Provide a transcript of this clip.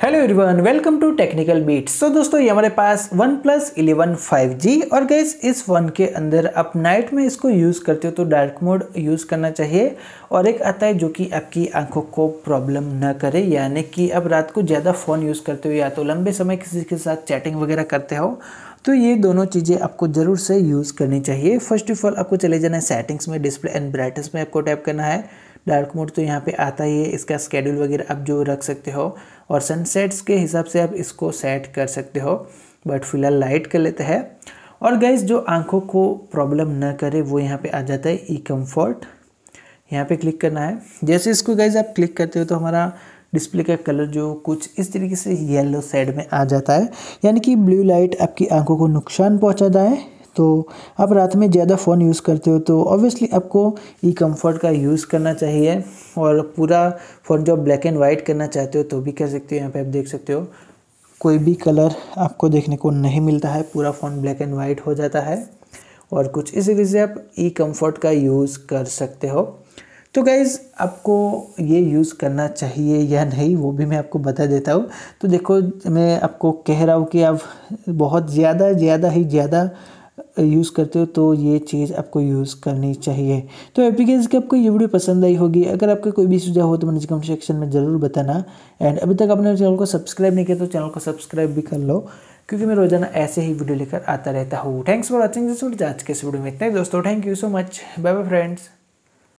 hello everyone welcome to technical beats तो दोस्तों ये हमारे पास OnePlus eleven five G और गैस इस वन के अंदर आप नाइट में इसको यूज़ करते हो तो डार्क मोड यूज़ करना चाहिए और एक आता है जो कि आपकी आंखों को प्रॉब्लम ना करे यानी कि आप रात को ज़्यादा फ़ोन यूज़ करते हो या तो लंबे समय किसी के साथ चैटिंग वगैरह करते हो तो ये दोनों चीज़ें आपको ज़रूर से यूज़ करनी चाहिए फर्स्ट ऑफ ऑल आपको चले जाना है सेटिंग्स में डिस्प्ले एंड ब्राइटनेस में आपको टैप करना है डार्क मोड तो यहाँ पे आता ही है इसका स्केड्यूल वगैरह आप जो रख सकते हो और सनसेट्स के हिसाब से आप इसको सेट कर सकते हो बट फिलहाल लाइट कर लेते हैं और गैस जो आंखों को प्रॉब्लम ना करे वो यहाँ पे आ जाता है ई कम्फर्ट यहाँ पे क्लिक करना है जैसे इसको गैस आप क्लिक करते हो तो हमारा डिस्प्ले का कलर जो कुछ इस तरीके से येलो साइड में आ जाता है यानी कि ब्लू लाइट आपकी आंखों को नुकसान पहुँचाता है तो आप रात में ज़्यादा फ़ोन यूज़ करते हो तो ऑब्वियसली आपको ई कम्फर्ट का यूज़ करना चाहिए और पूरा फ़ोन जो ब्लैक एंड वाइट करना चाहते हो तो भी कर सकते हो यहाँ पे आप देख सकते हो कोई भी कलर आपको देखने को नहीं मिलता है पूरा फ़ोन ब्लैक एंड वाइट हो जाता है और कुछ इस तरीके से आप ई कम्फर्ट का यूज़ कर सकते हो तो गाइज़ आपको ये यूज़ करना चाहिए या नहीं वो भी मैं आपको बता देता हूँ तो देखो मैं आपको कह रहा हूँ कि आप बहुत ज़्यादा ज़्यादा ही ज़्यादा यूज़ करते हो तो ये चीज़ आपको यूज़ करनी चाहिए तो एप्लीकेशन की आपको ये वीडियो पसंद आई होगी अगर आपका कोई भी सुझाव हो तो मुझे कमेंट सेक्शन में ज़रूर बताना एंड अभी तक आपने चैनल को सब्सक्राइब नहीं किया तो चैनल को सब्सक्राइब भी कर लो क्योंकि मैं रोजाना ऐसे ही वीडियो लेकर आता रहता हूँ thanks for watching this video आज के इस वीडियो में इतना ही दोस्तों thank you so much bye bye friends